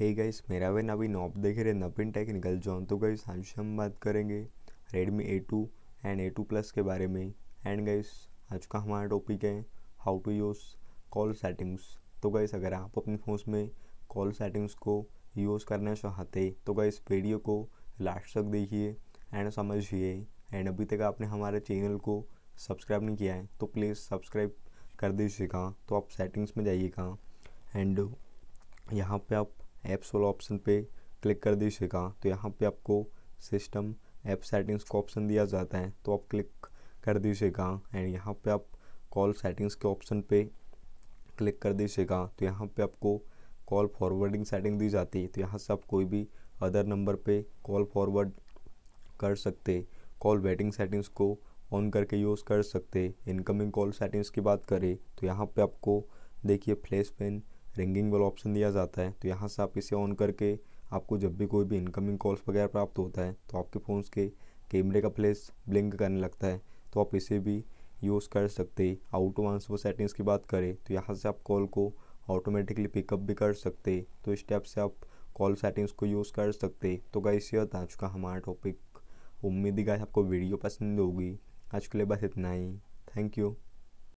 hey guys मेरा वे नवीन ऑप देख रहे नवीन टेक्निकल जॉन तो गाइस आज हम बात करेंगे Redmi A two and A two plus के बारे में एंड गाइस आज का हमारा टॉपिक है how to use call settings तो गाइस अगर आप अपने फ़ोन में कॉल सेटिंग्स को यूज़ करना चाहते तो गाइस वीडियो को लास्ट तक देखिए एंड समझिए एंड अभी तक आपने हमारे चैनल को सब्सक्राइब नहीं किया है तो प्लीज़ सब्सक्राइब कर दीजिएगा तो आप सेटिंग्स में जाइएगा एंड यहाँ पे आप ऐप्स वाला ऑप्शन पे क्लिक कर दीजिएगा तो यहाँ पे आपको सिस्टम ऐप सेटिंग्स का ऑप्शन दिया जाता है तो आप क्लिक कर दीजिएगा एंड यहाँ पे आप कॉल सेटिंग्स के ऑप्शन पे क्लिक कर दीजिएगा तो यहाँ पे आपको कॉल फॉरवर्डिंग सेटिंग दी जाती है तो यहाँ से आप कोई भी अदर नंबर पे कॉल फॉरवर्ड कर सकते कॉल वेटिंग सेटिंग्स को ऑन करके यूज़ कर सकते इनकमिंग कॉल सेटिंग्स की बात करें तो यहाँ पे आपको देखिए फ्लैश पेन रिंगिंग वाला ऑप्शन दिया जाता है तो यहाँ से आप इसे ऑन करके आपको जब भी कोई भी इनकमिंग कॉल्स वगैरह प्राप्त होता है तो आपके फ़ोन के कैमरे का प्लेस ब्लिंक करने लगता है तो आप इसे भी यूज़ कर सकते आउट वंस वो सेटिंग्स की बात करें तो यहाँ से आप कॉल को ऑटोमेटिकली पिकअप भी कर सकते तो इस टैप से आप कॉल सेटिंग्स को यूज़ कर सकते तो गाइस ये था आज का हमारा टॉपिक उम्मीद ही गाइस आपको वीडियो पसंद होगी आज के लिए बस इतना ही थैंक यू